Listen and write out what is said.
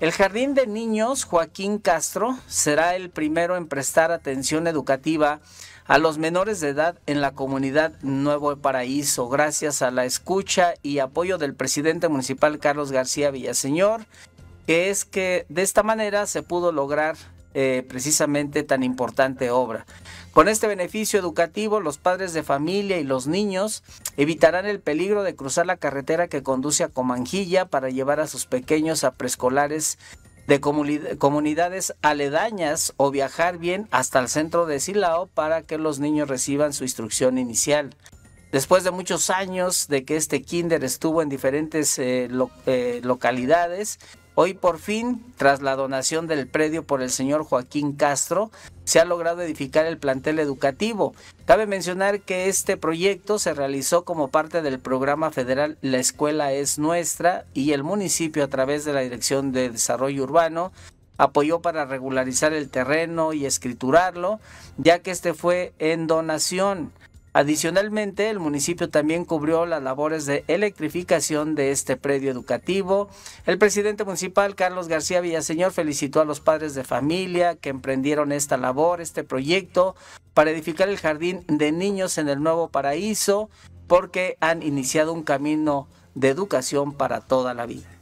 El Jardín de Niños Joaquín Castro será el primero en prestar atención educativa a los menores de edad en la comunidad Nuevo Paraíso, gracias a la escucha y apoyo del presidente municipal Carlos García Villaseñor, que es que de esta manera se pudo lograr eh, precisamente tan importante obra. Con este beneficio educativo, los padres de familia y los niños evitarán el peligro de cruzar la carretera que conduce a Comanjilla para llevar a sus pequeños a preescolares de comunidades aledañas o viajar bien hasta el centro de Silao para que los niños reciban su instrucción inicial. Después de muchos años de que este kinder estuvo en diferentes eh, eh, localidades, Hoy por fin, tras la donación del predio por el señor Joaquín Castro, se ha logrado edificar el plantel educativo. Cabe mencionar que este proyecto se realizó como parte del programa federal La Escuela es Nuestra y el municipio a través de la Dirección de Desarrollo Urbano apoyó para regularizar el terreno y escriturarlo, ya que este fue en donación. Adicionalmente, el municipio también cubrió las labores de electrificación de este predio educativo. El presidente municipal, Carlos García Villaseñor, felicitó a los padres de familia que emprendieron esta labor, este proyecto, para edificar el jardín de niños en el nuevo paraíso, porque han iniciado un camino de educación para toda la vida.